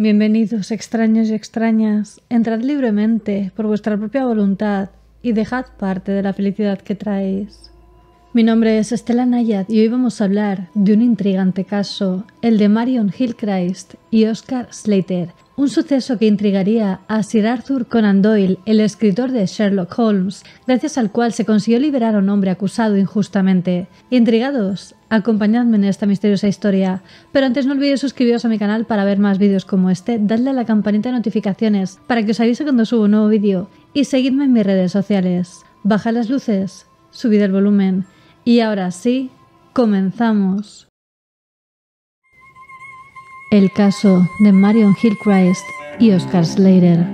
Bienvenidos extraños y extrañas, entrad libremente por vuestra propia voluntad y dejad parte de la felicidad que traéis. Mi nombre es Estela Nayat y hoy vamos a hablar de un intrigante caso, el de Marion Hillcrest y Oscar Slater, un suceso que intrigaría a Sir Arthur Conan Doyle, el escritor de Sherlock Holmes, gracias al cual se consiguió liberar a un hombre acusado injustamente. Intrigados, acompañadme en esta misteriosa historia, pero antes no olvidéis suscribiros a mi canal para ver más vídeos como este, dadle a la campanita de notificaciones para que os avise cuando subo un nuevo vídeo y seguidme en mis redes sociales. Baja las luces, subid el volumen y ahora sí, comenzamos. El caso de Marion Hillcrest y Oscar Slater.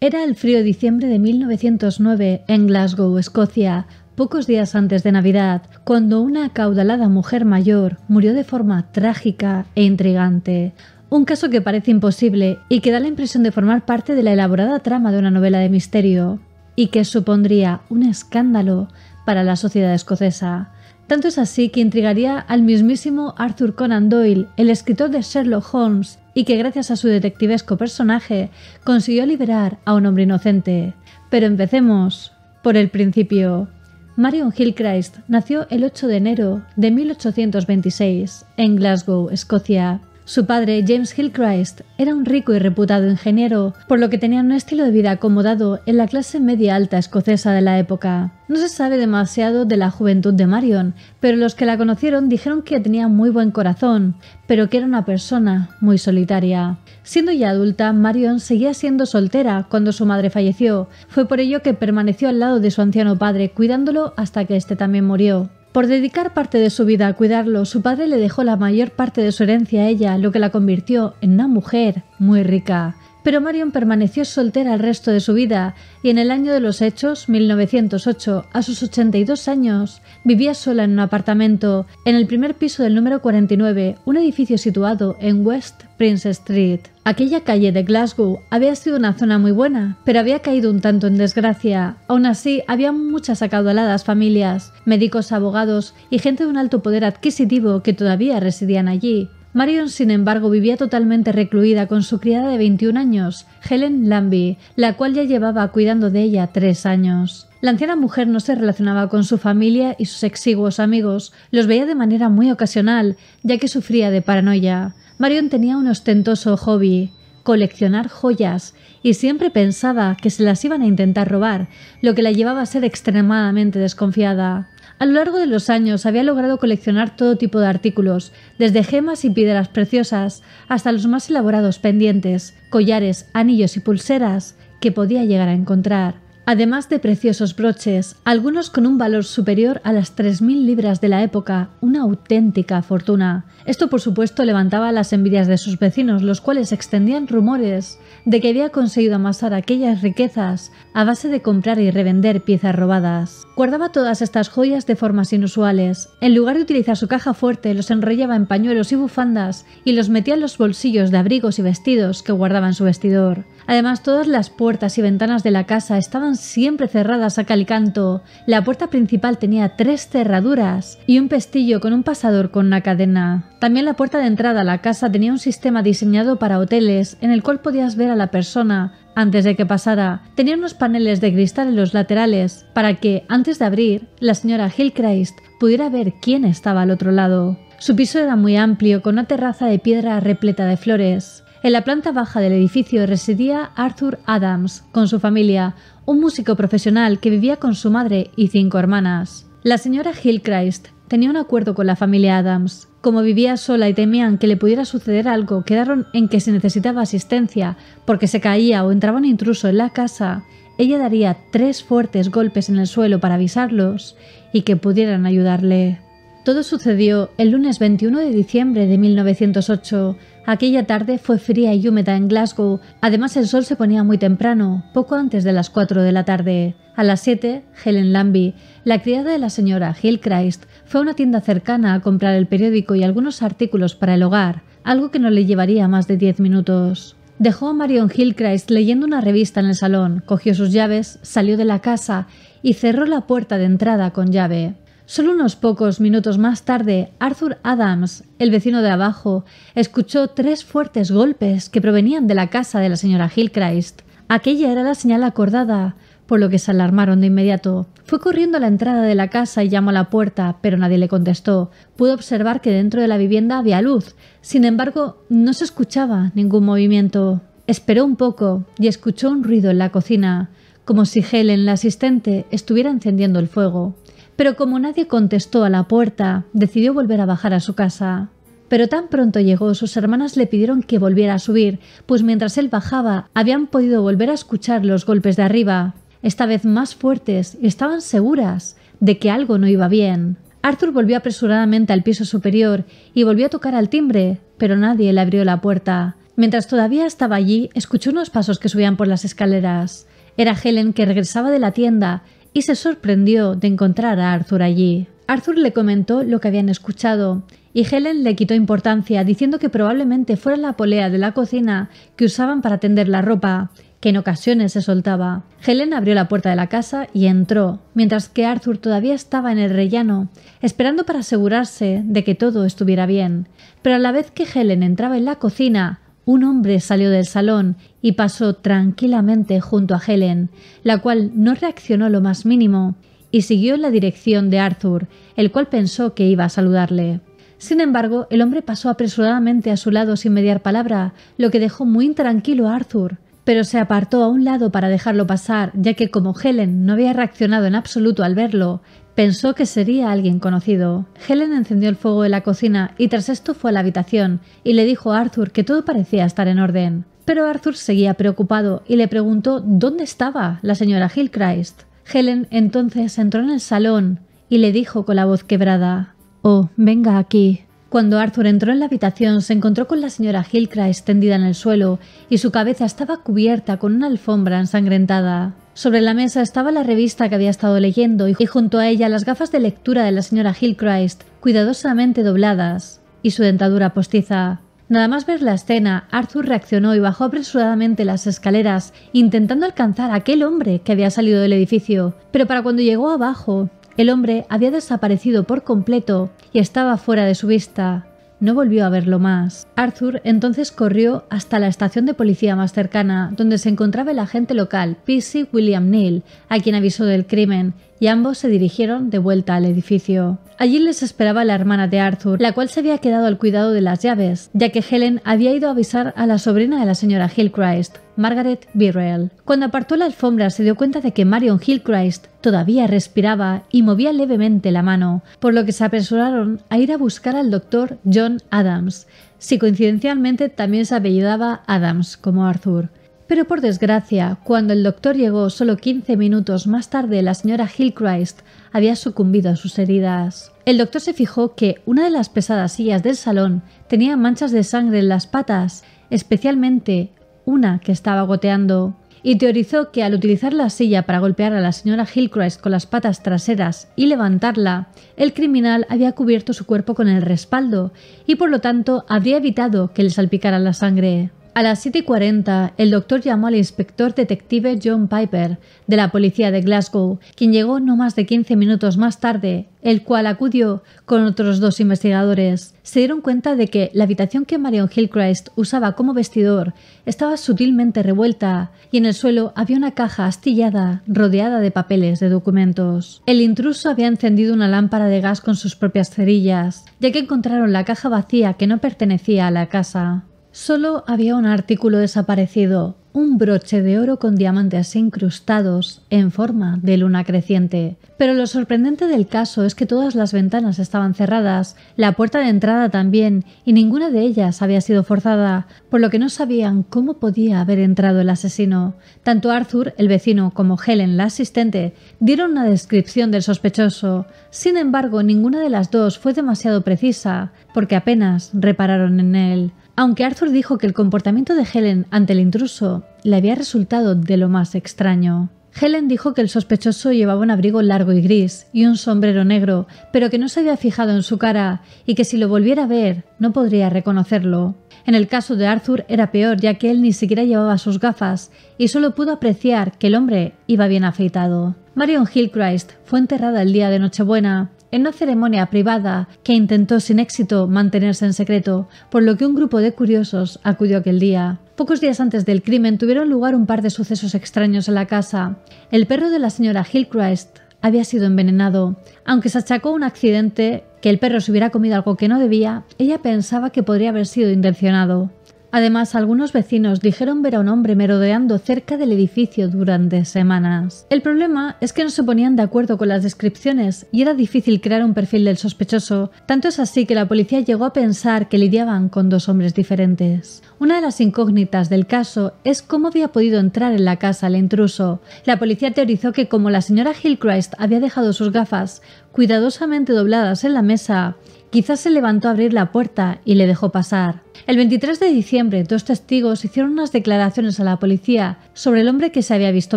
Era el frío diciembre de 1909 en Glasgow, Escocia, pocos días antes de Navidad, cuando una acaudalada mujer mayor murió de forma trágica e intrigante. Un caso que parece imposible y que da la impresión de formar parte de la elaborada trama de una novela de misterio, y que supondría un escándalo para la sociedad escocesa. Tanto es así que intrigaría al mismísimo Arthur Conan Doyle, el escritor de Sherlock Holmes, y que gracias a su detectivesco personaje consiguió liberar a un hombre inocente. Pero empecemos por el principio. Marion Hillcrest nació el 8 de enero de 1826 en Glasgow, Escocia. Su padre, James Hillcrest, era un rico y reputado ingeniero, por lo que tenía un estilo de vida acomodado en la clase media alta escocesa de la época. No se sabe demasiado de la juventud de Marion, pero los que la conocieron dijeron que tenía muy buen corazón, pero que era una persona muy solitaria. Siendo ya adulta, Marion seguía siendo soltera cuando su madre falleció. Fue por ello que permaneció al lado de su anciano padre, cuidándolo hasta que éste también murió. Por dedicar parte de su vida a cuidarlo, su padre le dejó la mayor parte de su herencia a ella, lo que la convirtió en una mujer muy rica. Pero Marion permaneció soltera el resto de su vida y en el año de los hechos, 1908, a sus 82 años, vivía sola en un apartamento en el primer piso del número 49, un edificio situado en West Prince Street. Aquella calle de Glasgow había sido una zona muy buena, pero había caído un tanto en desgracia. Aún así, había muchas acaudaladas familias, médicos, abogados y gente de un alto poder adquisitivo que todavía residían allí. Marion, sin embargo, vivía totalmente recluida con su criada de 21 años, Helen Lambie, la cual ya llevaba cuidando de ella tres años. La anciana mujer no se relacionaba con su familia y sus exiguos amigos, los veía de manera muy ocasional, ya que sufría de paranoia. Marion tenía un ostentoso hobby, coleccionar joyas, y siempre pensaba que se las iban a intentar robar, lo que la llevaba a ser extremadamente desconfiada. A lo largo de los años había logrado coleccionar todo tipo de artículos, desde gemas y piedras preciosas hasta los más elaborados pendientes, collares, anillos y pulseras que podía llegar a encontrar además de preciosos broches, algunos con un valor superior a las 3.000 libras de la época, una auténtica fortuna. Esto por supuesto levantaba las envidias de sus vecinos, los cuales extendían rumores de que había conseguido amasar aquellas riquezas a base de comprar y revender piezas robadas. Guardaba todas estas joyas de formas inusuales. En lugar de utilizar su caja fuerte, los enrollaba en pañuelos y bufandas y los metía en los bolsillos de abrigos y vestidos que guardaba en su vestidor. Además, todas las puertas y ventanas de la casa estaban siempre cerradas a calicanto. La puerta principal tenía tres cerraduras y un pestillo con un pasador con una cadena. También la puerta de entrada a la casa tenía un sistema diseñado para hoteles en el cual podías ver a la persona antes de que pasara. Tenía unos paneles de cristal en los laterales para que, antes de abrir, la señora Hillcrest pudiera ver quién estaba al otro lado. Su piso era muy amplio, con una terraza de piedra repleta de flores. En la planta baja del edificio residía Arthur Adams con su familia, un músico profesional que vivía con su madre y cinco hermanas. La señora Hillcrest tenía un acuerdo con la familia Adams. Como vivía sola y temían que le pudiera suceder algo, quedaron en que si necesitaba asistencia porque se caía o entraba un intruso en la casa. Ella daría tres fuertes golpes en el suelo para avisarlos y que pudieran ayudarle. Todo sucedió el lunes 21 de diciembre de 1908, Aquella tarde fue fría y húmeda en Glasgow, además el sol se ponía muy temprano, poco antes de las 4 de la tarde. A las 7, Helen Lambie, la criada de la señora Hillcrest, fue a una tienda cercana a comprar el periódico y algunos artículos para el hogar, algo que no le llevaría más de 10 minutos. Dejó a Marion Hillcrest leyendo una revista en el salón, cogió sus llaves, salió de la casa y cerró la puerta de entrada con llave. Solo unos pocos minutos más tarde, Arthur Adams, el vecino de abajo, escuchó tres fuertes golpes que provenían de la casa de la señora Hillcrest. Aquella era la señal acordada, por lo que se alarmaron de inmediato. Fue corriendo a la entrada de la casa y llamó a la puerta, pero nadie le contestó. Pudo observar que dentro de la vivienda había luz. Sin embargo, no se escuchaba ningún movimiento. Esperó un poco y escuchó un ruido en la cocina, como si Helen, la asistente, estuviera encendiendo el fuego pero como nadie contestó a la puerta, decidió volver a bajar a su casa. Pero tan pronto llegó, sus hermanas le pidieron que volviera a subir, pues mientras él bajaba, habían podido volver a escuchar los golpes de arriba, esta vez más fuertes, y estaban seguras de que algo no iba bien. Arthur volvió apresuradamente al piso superior y volvió a tocar al timbre, pero nadie le abrió la puerta. Mientras todavía estaba allí, escuchó unos pasos que subían por las escaleras. Era Helen que regresaba de la tienda y se sorprendió de encontrar a Arthur allí. Arthur le comentó lo que habían escuchado y Helen le quitó importancia diciendo que probablemente fuera la polea de la cocina que usaban para tender la ropa, que en ocasiones se soltaba. Helen abrió la puerta de la casa y entró, mientras que Arthur todavía estaba en el rellano, esperando para asegurarse de que todo estuviera bien. Pero a la vez que Helen entraba en la cocina, un hombre salió del salón y pasó tranquilamente junto a Helen, la cual no reaccionó lo más mínimo, y siguió en la dirección de Arthur, el cual pensó que iba a saludarle. Sin embargo, el hombre pasó apresuradamente a su lado sin mediar palabra, lo que dejó muy intranquilo a Arthur pero se apartó a un lado para dejarlo pasar, ya que como Helen no había reaccionado en absoluto al verlo, pensó que sería alguien conocido. Helen encendió el fuego de la cocina y tras esto fue a la habitación y le dijo a Arthur que todo parecía estar en orden. Pero Arthur seguía preocupado y le preguntó dónde estaba la señora Gilchrist. Helen entonces entró en el salón y le dijo con la voz quebrada Oh, venga aquí. Cuando Arthur entró en la habitación, se encontró con la señora Gilchrist tendida en el suelo y su cabeza estaba cubierta con una alfombra ensangrentada. Sobre la mesa estaba la revista que había estado leyendo y junto a ella las gafas de lectura de la señora Gilchrist cuidadosamente dobladas, y su dentadura postiza. Nada más ver la escena, Arthur reaccionó y bajó apresuradamente las escaleras, intentando alcanzar a aquel hombre que había salido del edificio, pero para cuando llegó abajo, el hombre había desaparecido por completo y estaba fuera de su vista. No volvió a verlo más. Arthur entonces corrió hasta la estación de policía más cercana, donde se encontraba el agente local, P.C. William Neal, a quien avisó del crimen, y ambos se dirigieron de vuelta al edificio. Allí les esperaba la hermana de Arthur, la cual se había quedado al cuidado de las llaves, ya que Helen había ido a avisar a la sobrina de la señora Hillcrest, Margaret Birrell. Cuando apartó la alfombra se dio cuenta de que Marion Hillcrest todavía respiraba y movía levemente la mano, por lo que se apresuraron a ir a buscar al doctor John Adams, si coincidencialmente también se apellidaba Adams, como Arthur. Pero por desgracia, cuando el doctor llegó solo 15 minutos más tarde, la señora Hillcrest había sucumbido a sus heridas. El doctor se fijó que una de las pesadas sillas del salón tenía manchas de sangre en las patas, especialmente una que estaba goteando, y teorizó que al utilizar la silla para golpear a la señora Hillcrest con las patas traseras y levantarla, el criminal había cubierto su cuerpo con el respaldo y por lo tanto habría evitado que le salpicara la sangre. A las 7.40, el doctor llamó al inspector detective John Piper, de la policía de Glasgow, quien llegó no más de 15 minutos más tarde, el cual acudió con otros dos investigadores. Se dieron cuenta de que la habitación que Marion Hillcrest usaba como vestidor estaba sutilmente revuelta y en el suelo había una caja astillada rodeada de papeles de documentos. El intruso había encendido una lámpara de gas con sus propias cerillas, ya que encontraron la caja vacía que no pertenecía a la casa. Solo había un artículo desaparecido, un broche de oro con diamantes incrustados en forma de luna creciente. Pero lo sorprendente del caso es que todas las ventanas estaban cerradas, la puerta de entrada también, y ninguna de ellas había sido forzada, por lo que no sabían cómo podía haber entrado el asesino. Tanto Arthur, el vecino, como Helen, la asistente, dieron una descripción del sospechoso. Sin embargo, ninguna de las dos fue demasiado precisa, porque apenas repararon en él. Aunque Arthur dijo que el comportamiento de Helen ante el intruso le había resultado de lo más extraño. Helen dijo que el sospechoso llevaba un abrigo largo y gris y un sombrero negro, pero que no se había fijado en su cara y que si lo volviera a ver no podría reconocerlo. En el caso de Arthur era peor ya que él ni siquiera llevaba sus gafas y solo pudo apreciar que el hombre iba bien afeitado. Marion Christ fue enterrada el día de Nochebuena en una ceremonia privada que intentó sin éxito mantenerse en secreto, por lo que un grupo de curiosos acudió aquel día. Pocos días antes del crimen tuvieron lugar un par de sucesos extraños en la casa. El perro de la señora Hillcrest había sido envenenado. Aunque se achacó un accidente, que el perro se hubiera comido algo que no debía, ella pensaba que podría haber sido intencionado. Además, algunos vecinos dijeron ver a un hombre merodeando cerca del edificio durante semanas. El problema es que no se ponían de acuerdo con las descripciones y era difícil crear un perfil del sospechoso, tanto es así que la policía llegó a pensar que lidiaban con dos hombres diferentes. Una de las incógnitas del caso es cómo había podido entrar en la casa el intruso. La policía teorizó que como la señora Hillcrest había dejado sus gafas cuidadosamente dobladas en la mesa, Quizás se levantó a abrir la puerta y le dejó pasar. El 23 de diciembre, dos testigos hicieron unas declaraciones a la policía sobre el hombre que se había visto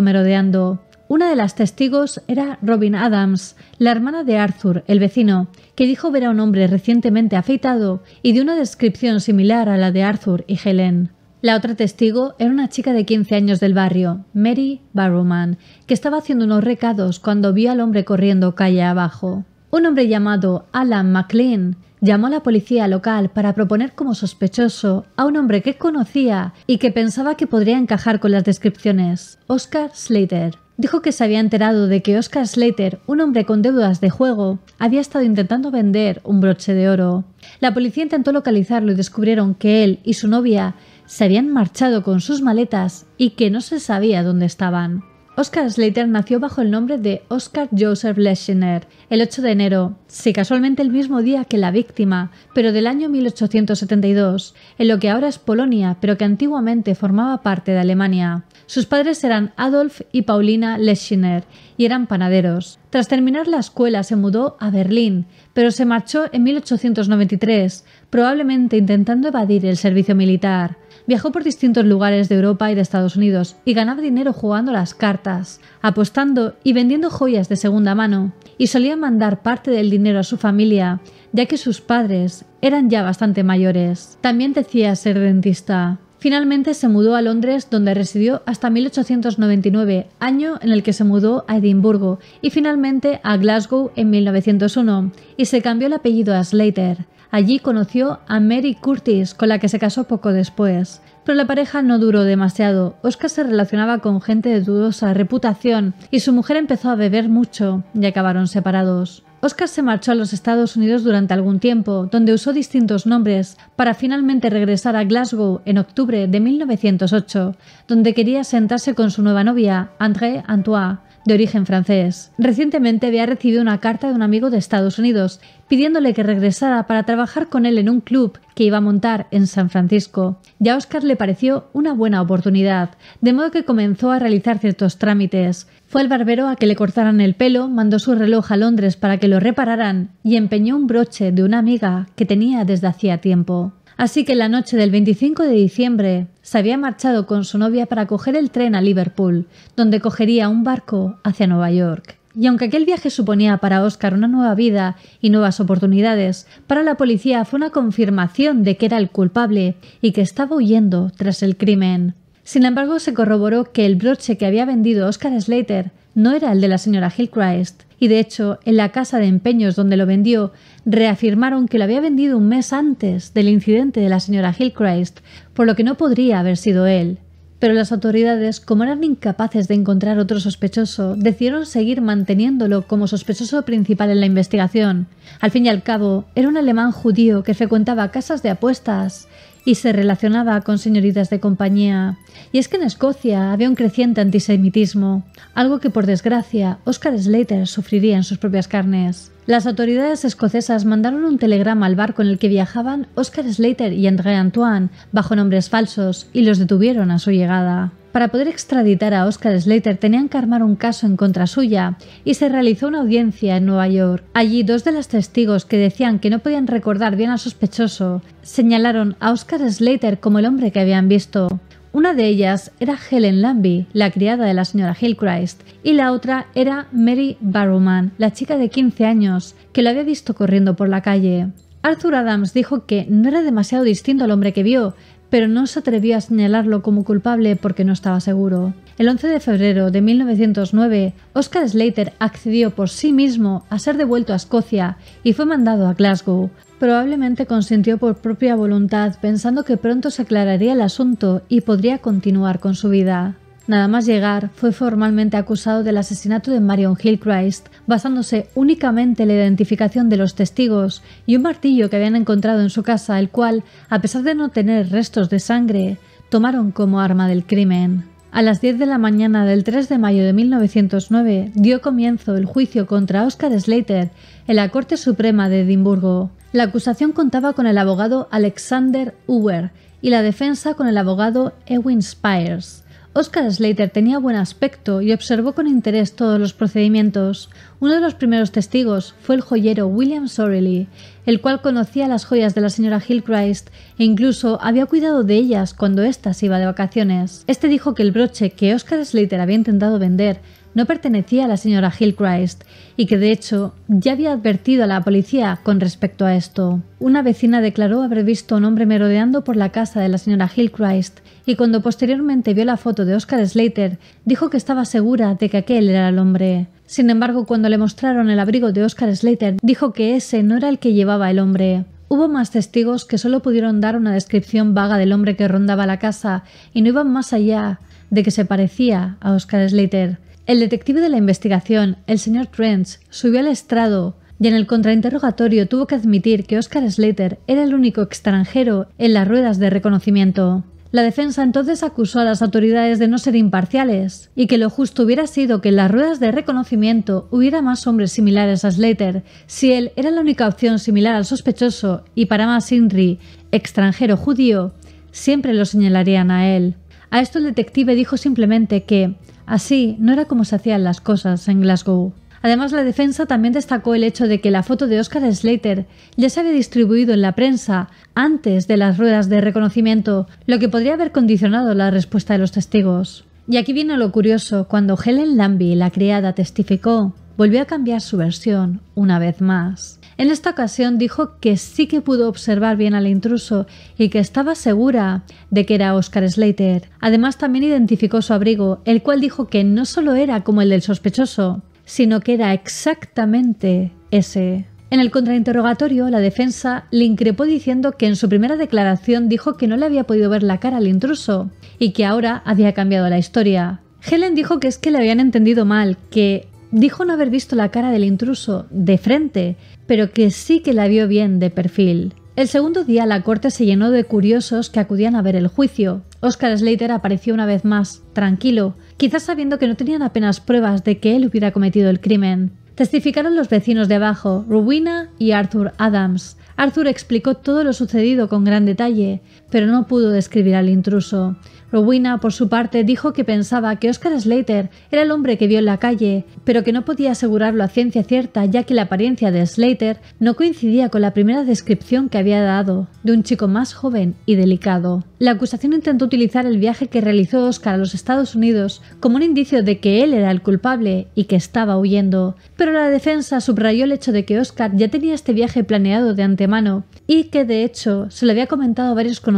merodeando. Una de las testigos era Robin Adams, la hermana de Arthur, el vecino, que dijo ver a un hombre recientemente afeitado y de una descripción similar a la de Arthur y Helen. La otra testigo era una chica de 15 años del barrio, Mary Barrowman, que estaba haciendo unos recados cuando vio al hombre corriendo calle abajo. Un hombre llamado Alan McLean llamó a la policía local para proponer como sospechoso a un hombre que conocía y que pensaba que podría encajar con las descripciones, Oscar Slater. Dijo que se había enterado de que Oscar Slater, un hombre con deudas de juego, había estado intentando vender un broche de oro. La policía intentó localizarlo y descubrieron que él y su novia se habían marchado con sus maletas y que no se sabía dónde estaban. Oscar Slater nació bajo el nombre de Oscar Joseph Leschner el 8 de enero, sí, casualmente el mismo día que la víctima, pero del año 1872, en lo que ahora es Polonia, pero que antiguamente formaba parte de Alemania. Sus padres eran Adolf y Paulina Leschner y eran panaderos. Tras terminar la escuela se mudó a Berlín, pero se marchó en 1893, probablemente intentando evadir el servicio militar. Viajó por distintos lugares de Europa y de Estados Unidos y ganaba dinero jugando las cartas, apostando y vendiendo joyas de segunda mano, y solía mandar parte del dinero a su familia, ya que sus padres eran ya bastante mayores. También decía ser dentista. Finalmente se mudó a Londres, donde residió hasta 1899, año en el que se mudó a Edimburgo, y finalmente a Glasgow en 1901, y se cambió el apellido a Slater. Allí conoció a Mary Curtis, con la que se casó poco después. Pero la pareja no duró demasiado. Oscar se relacionaba con gente de dudosa reputación y su mujer empezó a beber mucho y acabaron separados. Oscar se marchó a los Estados Unidos durante algún tiempo, donde usó distintos nombres, para finalmente regresar a Glasgow en octubre de 1908, donde quería sentarse con su nueva novia, André Antoine de origen francés. Recientemente había recibido una carta de un amigo de Estados Unidos pidiéndole que regresara para trabajar con él en un club que iba a montar en San Francisco. Ya a Oscar le pareció una buena oportunidad, de modo que comenzó a realizar ciertos trámites. Fue al barbero a que le cortaran el pelo, mandó su reloj a Londres para que lo repararan y empeñó un broche de una amiga que tenía desde hacía tiempo. Así que la noche del 25 de diciembre se había marchado con su novia para coger el tren a Liverpool, donde cogería un barco hacia Nueva York. Y aunque aquel viaje suponía para Oscar una nueva vida y nuevas oportunidades, para la policía fue una confirmación de que era el culpable y que estaba huyendo tras el crimen. Sin embargo, se corroboró que el broche que había vendido Oscar Slater no era el de la señora Hillcrest, y de hecho, en la casa de empeños donde lo vendió reafirmaron que lo había vendido un mes antes del incidente de la señora Hillcrest, por lo que no podría haber sido él. Pero las autoridades, como eran incapaces de encontrar otro sospechoso, decidieron seguir manteniéndolo como sospechoso principal en la investigación. Al fin y al cabo, era un alemán judío que frecuentaba casas de apuestas y se relacionaba con señoritas de compañía. Y es que en Escocia había un creciente antisemitismo, algo que por desgracia Oscar Slater sufriría en sus propias carnes. Las autoridades escocesas mandaron un telegrama al barco en el que viajaban Oscar Slater y André Antoine bajo nombres falsos y los detuvieron a su llegada. Para poder extraditar a Oscar Slater tenían que armar un caso en contra suya y se realizó una audiencia en Nueva York. Allí dos de los testigos que decían que no podían recordar bien al sospechoso señalaron a Oscar Slater como el hombre que habían visto. Una de ellas era Helen Lambie, la criada de la señora Hillcrest, y la otra era Mary Barrowman, la chica de 15 años, que lo había visto corriendo por la calle. Arthur Adams dijo que no era demasiado distinto al hombre que vio, pero no se atrevió a señalarlo como culpable porque no estaba seguro. El 11 de febrero de 1909, Oscar Slater accedió por sí mismo a ser devuelto a Escocia y fue mandado a Glasgow. Probablemente consintió por propia voluntad pensando que pronto se aclararía el asunto y podría continuar con su vida. Nada más llegar, fue formalmente acusado del asesinato de Marion Hillcrest, basándose únicamente en la identificación de los testigos y un martillo que habían encontrado en su casa, el cual, a pesar de no tener restos de sangre, tomaron como arma del crimen. A las 10 de la mañana del 3 de mayo de 1909 dio comienzo el juicio contra Oscar Slater en la Corte Suprema de Edimburgo. La acusación contaba con el abogado Alexander Uwer y la defensa con el abogado Ewin Spires. Oscar Slater tenía buen aspecto y observó con interés todos los procedimientos. Uno de los primeros testigos fue el joyero William Soreley, el cual conocía las joyas de la señora Hillcrest e incluso había cuidado de ellas cuando ésta iba de vacaciones. Este dijo que el broche que Oscar Slater había intentado vender no pertenecía a la señora Hillcrest y que de hecho ya había advertido a la policía con respecto a esto. Una vecina declaró haber visto a un hombre merodeando por la casa de la señora Hillcrest y cuando posteriormente vio la foto de Oscar Slater dijo que estaba segura de que aquel era el hombre. Sin embargo, cuando le mostraron el abrigo de Oscar Slater, dijo que ese no era el que llevaba el hombre. Hubo más testigos que solo pudieron dar una descripción vaga del hombre que rondaba la casa y no iban más allá de que se parecía a Oscar Slater. El detective de la investigación, el señor Trench, subió al estrado y en el contrainterrogatorio tuvo que admitir que Oscar Slater era el único extranjero en las ruedas de reconocimiento. La defensa entonces acusó a las autoridades de no ser imparciales y que lo justo hubiera sido que en las ruedas de reconocimiento hubiera más hombres similares a Slater, si él era la única opción similar al sospechoso y para más Inri, extranjero judío, siempre lo señalarían a él. A esto el detective dijo simplemente que Así, no era como se hacían las cosas en Glasgow. Además, la defensa también destacó el hecho de que la foto de Oscar Slater ya se había distribuido en la prensa antes de las ruedas de reconocimiento, lo que podría haber condicionado la respuesta de los testigos. Y aquí viene lo curioso, cuando Helen Lambie, la criada, testificó, volvió a cambiar su versión una vez más. En esta ocasión dijo que sí que pudo observar bien al intruso y que estaba segura de que era Oscar Slater. Además también identificó su abrigo, el cual dijo que no solo era como el del sospechoso, sino que era exactamente ese. En el contrainterrogatorio, la defensa le increpó diciendo que en su primera declaración dijo que no le había podido ver la cara al intruso y que ahora había cambiado la historia. Helen dijo que es que le habían entendido mal, que Dijo no haber visto la cara del intruso de frente, pero que sí que la vio bien de perfil. El segundo día la corte se llenó de curiosos que acudían a ver el juicio. Oscar Slater apareció una vez más, tranquilo, quizás sabiendo que no tenían apenas pruebas de que él hubiera cometido el crimen. Testificaron los vecinos de abajo, Rubina y Arthur Adams. Arthur explicó todo lo sucedido con gran detalle, pero no pudo describir al intruso. Rowena, por su parte, dijo que pensaba que Oscar Slater era el hombre que vio en la calle, pero que no podía asegurarlo a ciencia cierta ya que la apariencia de Slater no coincidía con la primera descripción que había dado, de un chico más joven y delicado. La acusación intentó utilizar el viaje que realizó Oscar a los Estados Unidos como un indicio de que él era el culpable y que estaba huyendo, pero la defensa subrayó el hecho de que Oscar ya tenía este viaje planeado de antemano y que de hecho se lo había comentado a varios conocidos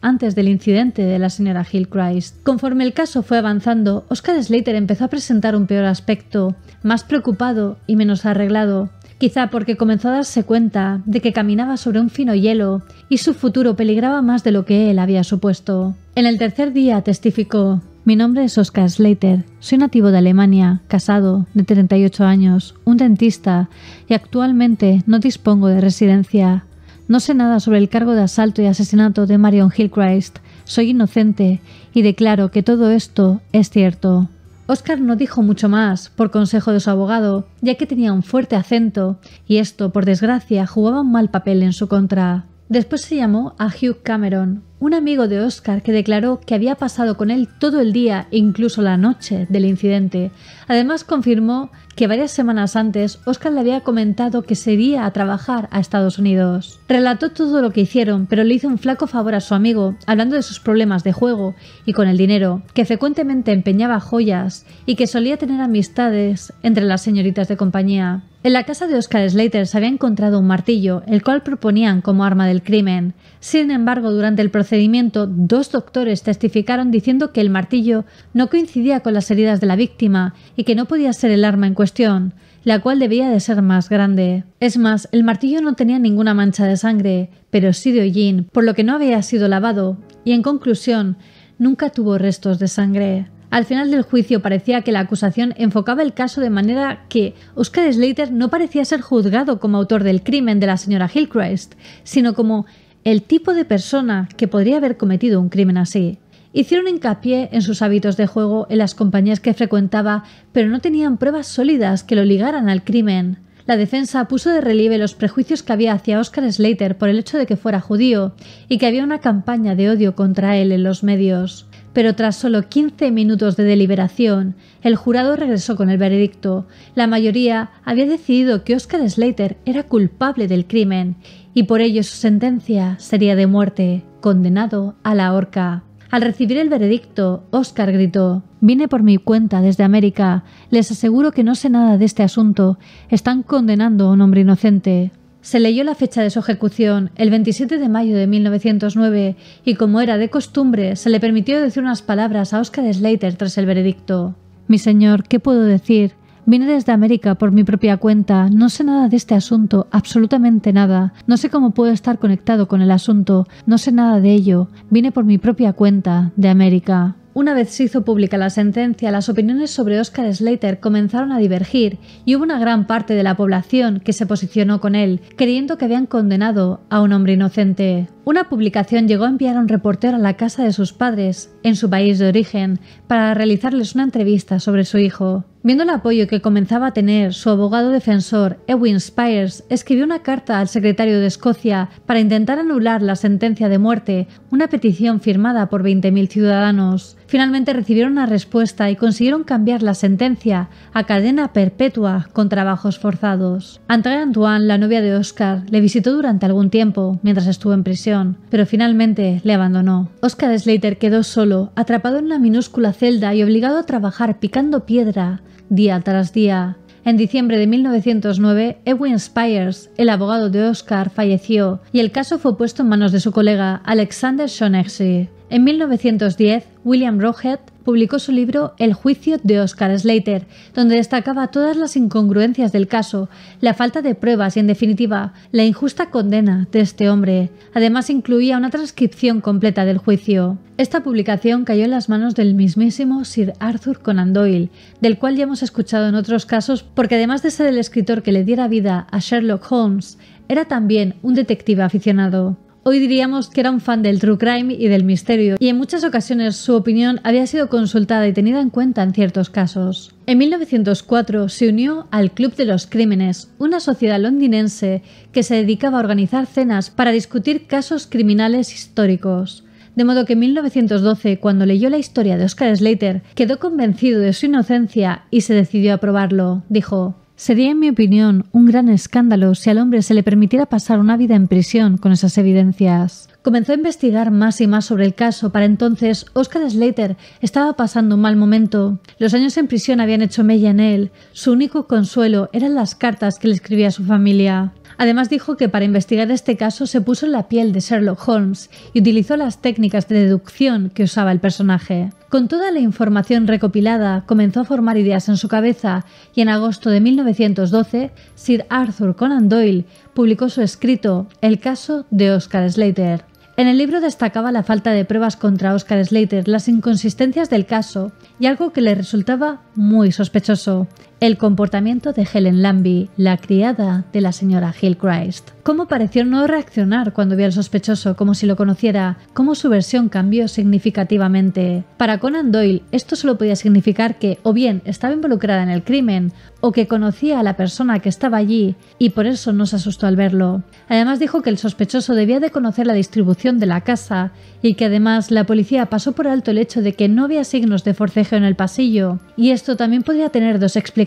antes del incidente de la señora Hillcrest. Conforme el caso fue avanzando, Oscar Slater empezó a presentar un peor aspecto, más preocupado y menos arreglado, quizá porque comenzó a darse cuenta de que caminaba sobre un fino hielo y su futuro peligraba más de lo que él había supuesto. En el tercer día testificó, mi nombre es Oscar Slater, soy nativo de Alemania, casado, de 38 años, un dentista y actualmente no dispongo de residencia. No sé nada sobre el cargo de asalto y asesinato de Marion Hillcrest. Soy inocente y declaro que todo esto es cierto. Oscar no dijo mucho más, por consejo de su abogado, ya que tenía un fuerte acento, y esto, por desgracia, jugaba un mal papel en su contra. Después se llamó a Hugh Cameron, un amigo de Oscar que declaró que había pasado con él todo el día e incluso la noche del incidente. Además confirmó que varias semanas antes Oscar le había comentado que se iría a trabajar a Estados Unidos. Relató todo lo que hicieron, pero le hizo un flaco favor a su amigo, hablando de sus problemas de juego y con el dinero, que frecuentemente empeñaba joyas y que solía tener amistades entre las señoritas de compañía. En la casa de Oscar Slater se había encontrado un martillo, el cual proponían como arma del crimen. Sin embargo, durante el procedimiento, dos doctores testificaron diciendo que el martillo no coincidía con las heridas de la víctima y que no podía ser el arma en cuestión, la cual debía de ser más grande. Es más, el martillo no tenía ninguna mancha de sangre, pero sí de hollín, por lo que no había sido lavado, y en conclusión, nunca tuvo restos de sangre. Al final del juicio parecía que la acusación enfocaba el caso de manera que Oscar Slater no parecía ser juzgado como autor del crimen de la señora Hillcrest, sino como el tipo de persona que podría haber cometido un crimen así. Hicieron hincapié en sus hábitos de juego en las compañías que frecuentaba, pero no tenían pruebas sólidas que lo ligaran al crimen. La defensa puso de relieve los prejuicios que había hacia Oscar Slater por el hecho de que fuera judío y que había una campaña de odio contra él en los medios pero tras solo 15 minutos de deliberación, el jurado regresó con el veredicto. La mayoría había decidido que Oscar Slater era culpable del crimen y por ello su sentencia sería de muerte, condenado a la horca. Al recibir el veredicto, Oscar gritó, Vine por mi cuenta desde América, les aseguro que no sé nada de este asunto, están condenando a un hombre inocente. Se leyó la fecha de su ejecución, el 27 de mayo de 1909, y como era de costumbre, se le permitió decir unas palabras a Oscar Slater tras el veredicto. Mi señor, ¿qué puedo decir? Vine desde América por mi propia cuenta, no sé nada de este asunto, absolutamente nada, no sé cómo puedo estar conectado con el asunto, no sé nada de ello, vine por mi propia cuenta, de América. Una vez se hizo pública la sentencia, las opiniones sobre Oscar Slater comenzaron a divergir y hubo una gran parte de la población que se posicionó con él, creyendo que habían condenado a un hombre inocente. Una publicación llegó a enviar a un reportero a la casa de sus padres, en su país de origen, para realizarles una entrevista sobre su hijo. Viendo el apoyo que comenzaba a tener, su abogado defensor, Edwin Spires, escribió una carta al secretario de Escocia para intentar anular la sentencia de muerte, una petición firmada por 20.000 ciudadanos. Finalmente recibieron una respuesta y consiguieron cambiar la sentencia a cadena perpetua con trabajos forzados. André Antoine, la novia de Oscar, le visitó durante algún tiempo, mientras estuvo en prisión pero finalmente le abandonó. Oscar Slater quedó solo, atrapado en una minúscula celda y obligado a trabajar picando piedra día tras día. En diciembre de 1909, Edwin Spires, el abogado de Oscar, falleció y el caso fue puesto en manos de su colega Alexander Shaughnessy. En 1910, William Roget publicó su libro El juicio de Oscar Slater, donde destacaba todas las incongruencias del caso, la falta de pruebas y, en definitiva, la injusta condena de este hombre. Además, incluía una transcripción completa del juicio. Esta publicación cayó en las manos del mismísimo Sir Arthur Conan Doyle, del cual ya hemos escuchado en otros casos, porque además de ser el escritor que le diera vida a Sherlock Holmes, era también un detective aficionado hoy diríamos que era un fan del true crime y del misterio, y en muchas ocasiones su opinión había sido consultada y tenida en cuenta en ciertos casos. En 1904 se unió al Club de los Crímenes, una sociedad londinense que se dedicaba a organizar cenas para discutir casos criminales históricos. De modo que en 1912, cuando leyó la historia de Oscar Slater, quedó convencido de su inocencia y se decidió a probarlo. Dijo, Sería, en mi opinión, un gran escándalo si al hombre se le permitiera pasar una vida en prisión con esas evidencias. Comenzó a investigar más y más sobre el caso. Para entonces, Oscar Slater estaba pasando un mal momento. Los años en prisión habían hecho mella en él. Su único consuelo eran las cartas que le escribía a su familia. Además dijo que para investigar este caso se puso en la piel de Sherlock Holmes y utilizó las técnicas de deducción que usaba el personaje. Con toda la información recopilada, comenzó a formar ideas en su cabeza y en agosto de 1912, Sir Arthur Conan Doyle publicó su escrito El caso de Oscar Slater. En el libro destacaba la falta de pruebas contra Oscar Slater, las inconsistencias del caso y algo que le resultaba muy sospechoso, el comportamiento de Helen Lambie, la criada de la señora Hillcrest. Cómo pareció no reaccionar cuando vio al sospechoso, como si lo conociera, cómo su versión cambió significativamente. Para Conan Doyle, esto solo podía significar que o bien estaba involucrada en el crimen, o que conocía a la persona que estaba allí y por eso no se asustó al verlo. Además dijo que el sospechoso debía de conocer la distribución de la casa y que además la policía pasó por alto el hecho de que no había signos de forcejeo en el pasillo, y esto también podría tener dos explicaciones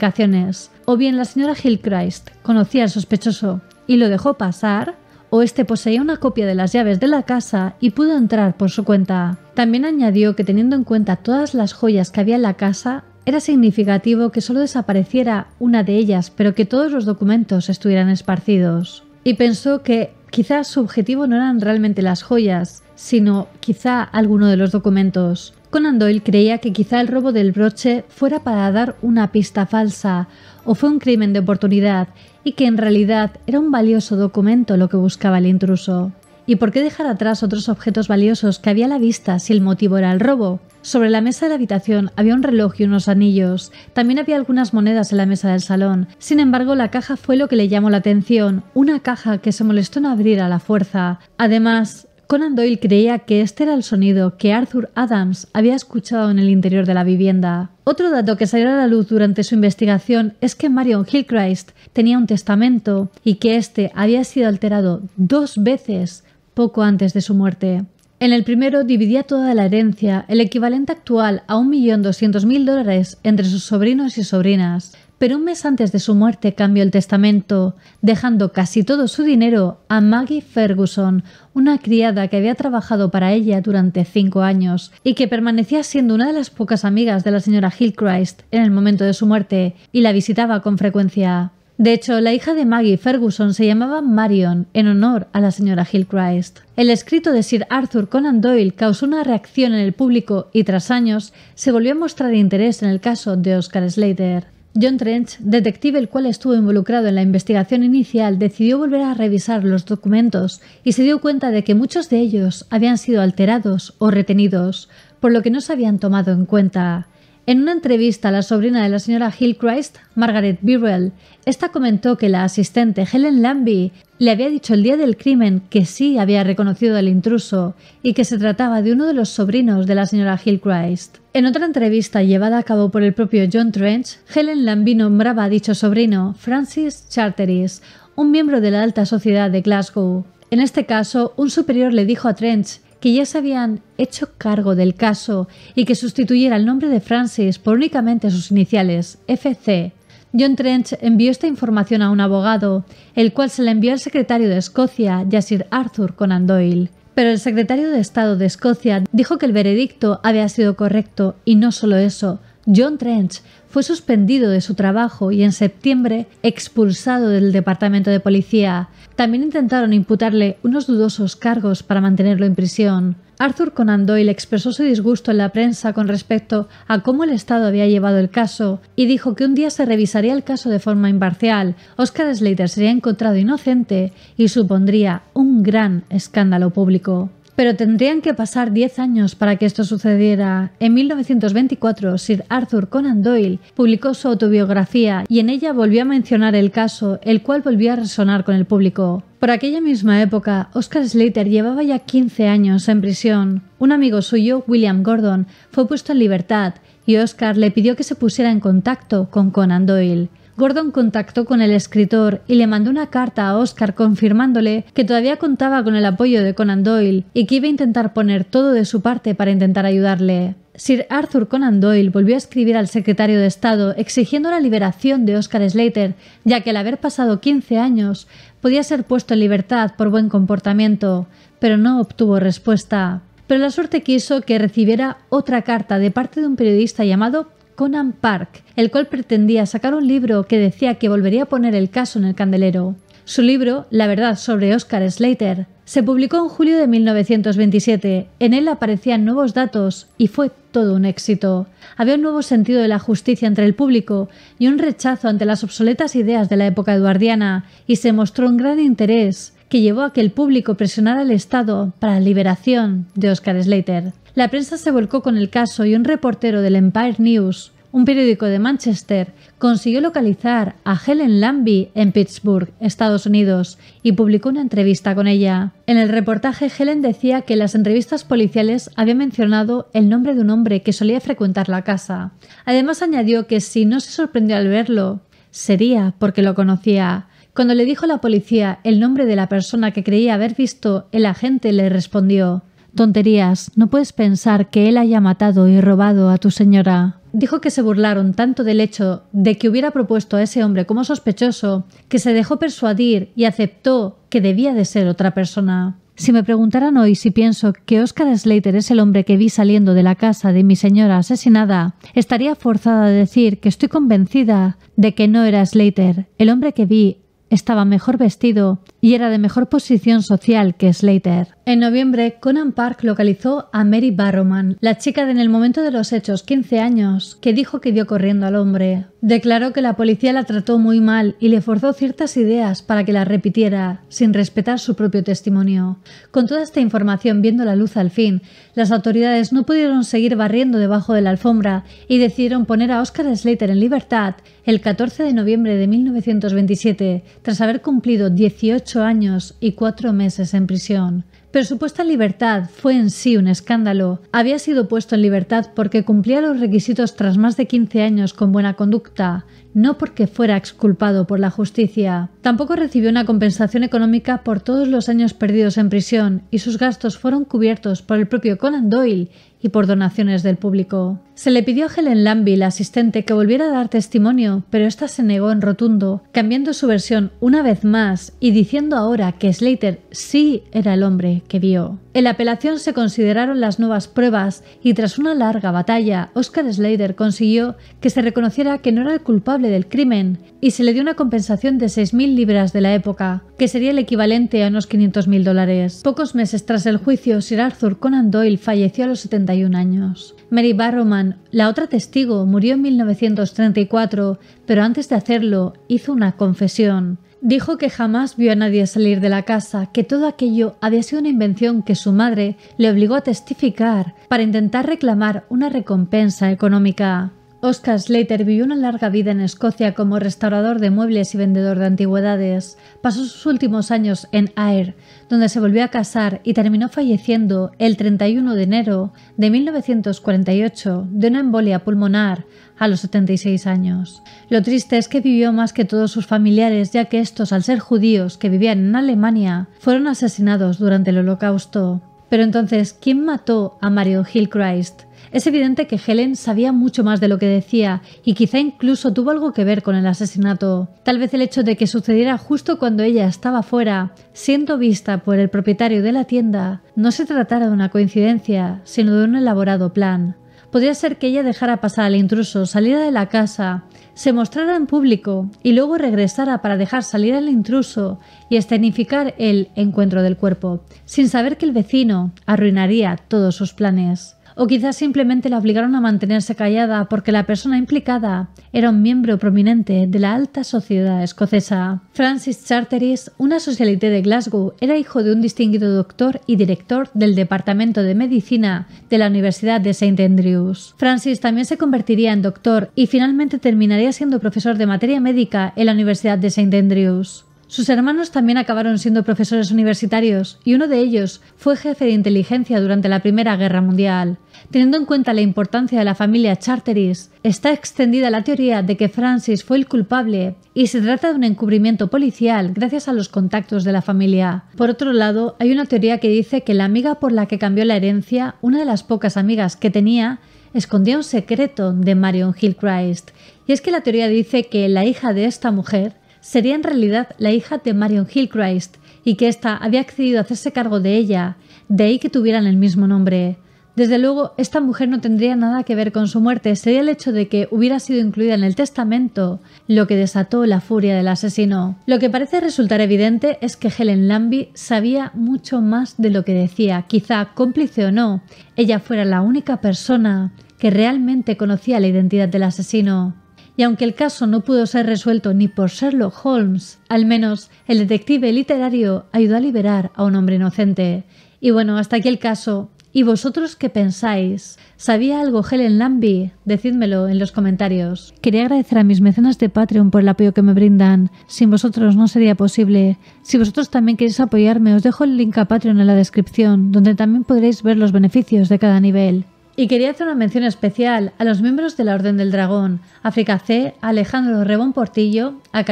o bien la señora Hillcrest conocía al sospechoso y lo dejó pasar, o este poseía una copia de las llaves de la casa y pudo entrar por su cuenta. También añadió que teniendo en cuenta todas las joyas que había en la casa, era significativo que solo desapareciera una de ellas, pero que todos los documentos estuvieran esparcidos. Y pensó que quizás su objetivo no eran realmente las joyas, sino quizá alguno de los documentos. Conan Doyle creía que quizá el robo del broche fuera para dar una pista falsa o fue un crimen de oportunidad y que en realidad era un valioso documento lo que buscaba el intruso. ¿Y por qué dejar atrás otros objetos valiosos que había a la vista si el motivo era el robo? Sobre la mesa de la habitación había un reloj y unos anillos. También había algunas monedas en la mesa del salón. Sin embargo, la caja fue lo que le llamó la atención, una caja que se molestó en abrir a la fuerza. Además, Conan Doyle creía que este era el sonido que Arthur Adams había escuchado en el interior de la vivienda. Otro dato que salió a la luz durante su investigación es que Marion Hillcrest tenía un testamento y que este había sido alterado dos veces poco antes de su muerte. En el primero dividía toda la herencia, el equivalente actual a 1.200.000 dólares, entre sus sobrinos y sobrinas pero un mes antes de su muerte cambió el testamento, dejando casi todo su dinero a Maggie Ferguson, una criada que había trabajado para ella durante cinco años y que permanecía siendo una de las pocas amigas de la señora Hillcrest en el momento de su muerte y la visitaba con frecuencia. De hecho, la hija de Maggie Ferguson se llamaba Marion en honor a la señora Hillcrest. El escrito de Sir Arthur Conan Doyle causó una reacción en el público y tras años se volvió a mostrar interés en el caso de Oscar Slater. John Trench, detective el cual estuvo involucrado en la investigación inicial, decidió volver a revisar los documentos y se dio cuenta de que muchos de ellos habían sido alterados o retenidos, por lo que no se habían tomado en cuenta. En una entrevista a la sobrina de la señora Hillcrest, Margaret Birrell, esta comentó que la asistente Helen Lambie le había dicho el día del crimen que sí había reconocido al intruso y que se trataba de uno de los sobrinos de la señora Hillcrest. En otra entrevista llevada a cabo por el propio John Trench, Helen Lambie nombraba a dicho sobrino Francis Charteris, un miembro de la alta sociedad de Glasgow. En este caso, un superior le dijo a Trench que ya se habían hecho cargo del caso y que sustituyera el nombre de Francis por únicamente sus iniciales, FC. John Trench envió esta información a un abogado, el cual se la envió al secretario de Escocia, Sir Arthur Conan Doyle. Pero el secretario de Estado de Escocia dijo que el veredicto había sido correcto y no solo eso, John Trench fue suspendido de su trabajo y en septiembre expulsado del departamento de policía. También intentaron imputarle unos dudosos cargos para mantenerlo en prisión. Arthur Conan Doyle expresó su disgusto en la prensa con respecto a cómo el Estado había llevado el caso y dijo que un día se revisaría el caso de forma imparcial, Oscar Slater sería encontrado inocente y supondría un gran escándalo público. Pero tendrían que pasar 10 años para que esto sucediera. En 1924, Sir Arthur Conan Doyle publicó su autobiografía y en ella volvió a mencionar el caso, el cual volvió a resonar con el público. Por aquella misma época, Oscar Slater llevaba ya 15 años en prisión. Un amigo suyo, William Gordon, fue puesto en libertad y Oscar le pidió que se pusiera en contacto con Conan Doyle. Gordon contactó con el escritor y le mandó una carta a Oscar confirmándole que todavía contaba con el apoyo de Conan Doyle y que iba a intentar poner todo de su parte para intentar ayudarle. Sir Arthur Conan Doyle volvió a escribir al secretario de Estado exigiendo la liberación de Oscar Slater, ya que al haber pasado 15 años podía ser puesto en libertad por buen comportamiento, pero no obtuvo respuesta. Pero la suerte quiso que recibiera otra carta de parte de un periodista llamado Conan Park, el cual pretendía sacar un libro que decía que volvería a poner el caso en el candelero. Su libro, La verdad sobre Oscar Slater, se publicó en julio de 1927. En él aparecían nuevos datos y fue todo un éxito. Había un nuevo sentido de la justicia entre el público y un rechazo ante las obsoletas ideas de la época eduardiana, y se mostró un gran interés que llevó a que el público presionara al Estado para la liberación de Oscar Slater. La prensa se volcó con el caso y un reportero del Empire News, un periódico de Manchester, consiguió localizar a Helen Lambie en Pittsburgh, Estados Unidos, y publicó una entrevista con ella. En el reportaje, Helen decía que en las entrevistas policiales había mencionado el nombre de un hombre que solía frecuentar la casa. Además, añadió que si no se sorprendió al verlo, sería porque lo conocía. Cuando le dijo la policía el nombre de la persona que creía haber visto, el agente le respondió Tonterías, no puedes pensar que él haya matado y robado a tu señora. Dijo que se burlaron tanto del hecho de que hubiera propuesto a ese hombre como sospechoso, que se dejó persuadir y aceptó que debía de ser otra persona. Si me preguntaran hoy si pienso que Oscar Slater es el hombre que vi saliendo de la casa de mi señora asesinada, estaría forzada a decir que estoy convencida de que no era Slater, el hombre que vi estaba mejor vestido y era de mejor posición social que Slater. En noviembre, Conan Park localizó a Mary Barrowman, la chica de en el momento de los hechos 15 años, que dijo que dio corriendo al hombre. Declaró que la policía la trató muy mal y le forzó ciertas ideas para que la repitiera, sin respetar su propio testimonio. Con toda esta información viendo la luz al fin, las autoridades no pudieron seguir barriendo debajo de la alfombra y decidieron poner a Oscar Slater en libertad el 14 de noviembre de 1927, tras haber cumplido 18 años y 4 meses en prisión. Pero su puesta en libertad fue en sí un escándalo. Había sido puesto en libertad porque cumplía los requisitos tras más de 15 años con buena conducta, no porque fuera exculpado por la justicia. Tampoco recibió una compensación económica por todos los años perdidos en prisión y sus gastos fueron cubiertos por el propio Conan Doyle y por donaciones del público. Se le pidió a Helen Lambie, la asistente, que volviera a dar testimonio, pero ésta se negó en rotundo, cambiando su versión una vez más y diciendo ahora que Slater sí era el hombre que vio. En la apelación se consideraron las nuevas pruebas y tras una larga batalla, Oscar Slater consiguió que se reconociera que no era el culpable del crimen y se le dio una compensación de 6.000 libras de la época, que sería el equivalente a unos 500.000 dólares. Pocos meses tras el juicio, Sir Arthur Conan Doyle falleció a los 71 años. Mary Barrowman, la otra testigo, murió en 1934, pero antes de hacerlo hizo una confesión. Dijo que jamás vio a nadie salir de la casa, que todo aquello había sido una invención que su madre le obligó a testificar para intentar reclamar una recompensa económica. Oscar Slater vivió una larga vida en Escocia como restaurador de muebles y vendedor de antigüedades. Pasó sus últimos años en Ayr, donde se volvió a casar y terminó falleciendo el 31 de enero de 1948 de una embolia pulmonar a los 76 años. Lo triste es que vivió más que todos sus familiares, ya que estos, al ser judíos que vivían en Alemania, fueron asesinados durante el Holocausto. Pero entonces, ¿quién mató a Mario Hillchrist? Es evidente que Helen sabía mucho más de lo que decía y quizá incluso tuvo algo que ver con el asesinato. Tal vez el hecho de que sucediera justo cuando ella estaba fuera, siendo vista por el propietario de la tienda, no se tratara de una coincidencia, sino de un elaborado plan. Podría ser que ella dejara pasar al intruso, saliera de la casa, se mostrara en público y luego regresara para dejar salir al intruso y escenificar el encuentro del cuerpo, sin saber que el vecino arruinaría todos sus planes o quizás simplemente la obligaron a mantenerse callada porque la persona implicada era un miembro prominente de la alta sociedad escocesa. Francis Charteris, una socialité de Glasgow, era hijo de un distinguido doctor y director del Departamento de Medicina de la Universidad de St. Andrews. Francis también se convertiría en doctor y finalmente terminaría siendo profesor de materia médica en la Universidad de St. Andrews. Sus hermanos también acabaron siendo profesores universitarios y uno de ellos fue jefe de inteligencia durante la Primera Guerra Mundial. Teniendo en cuenta la importancia de la familia Charteris, está extendida la teoría de que Francis fue el culpable y se trata de un encubrimiento policial gracias a los contactos de la familia. Por otro lado, hay una teoría que dice que la amiga por la que cambió la herencia, una de las pocas amigas que tenía, escondía un secreto de Marion Hillcrest. Y es que la teoría dice que la hija de esta mujer sería en realidad la hija de Marion Hillcrest y que ésta había accedido a hacerse cargo de ella, de ahí que tuvieran el mismo nombre. Desde luego, esta mujer no tendría nada que ver con su muerte, sería el hecho de que hubiera sido incluida en el testamento lo que desató la furia del asesino. Lo que parece resultar evidente es que Helen Lambie sabía mucho más de lo que decía, quizá cómplice o no, ella fuera la única persona que realmente conocía la identidad del asesino. Y aunque el caso no pudo ser resuelto ni por Sherlock Holmes, al menos el detective literario ayudó a liberar a un hombre inocente. Y bueno, hasta aquí el caso. ¿Y vosotros qué pensáis? ¿Sabía algo Helen Lambie? Decídmelo en los comentarios. Quería agradecer a mis mecenas de Patreon por el apoyo que me brindan. Sin vosotros no sería posible. Si vosotros también queréis apoyarme, os dejo el link a Patreon en la descripción, donde también podréis ver los beneficios de cada nivel. Y quería hacer una mención especial a los miembros de la Orden del Dragón, África C, Alejandro Rebón Portillo, a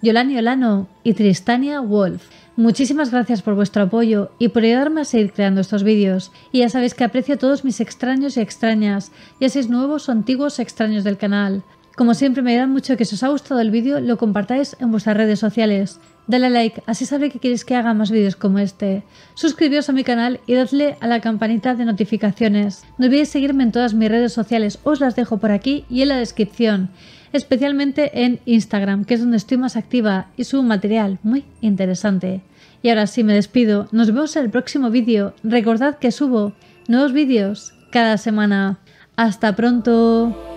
Yolani Olano y Tristania Wolf. Muchísimas gracias por vuestro apoyo y por ayudarme a seguir creando estos vídeos. Y ya sabéis que aprecio a todos mis extraños y extrañas, ya seis nuevos o antiguos extraños del canal. Como siempre me dirán mucho que si os ha gustado el vídeo lo compartáis en vuestras redes sociales. Dale like, así sabré que quieres que haga más vídeos como este. Suscribíos a mi canal y dadle a la campanita de notificaciones. No olvidéis seguirme en todas mis redes sociales, os las dejo por aquí y en la descripción, especialmente en Instagram, que es donde estoy más activa y subo material muy interesante. Y ahora sí me despido, nos vemos en el próximo vídeo. Recordad que subo nuevos vídeos cada semana. Hasta pronto.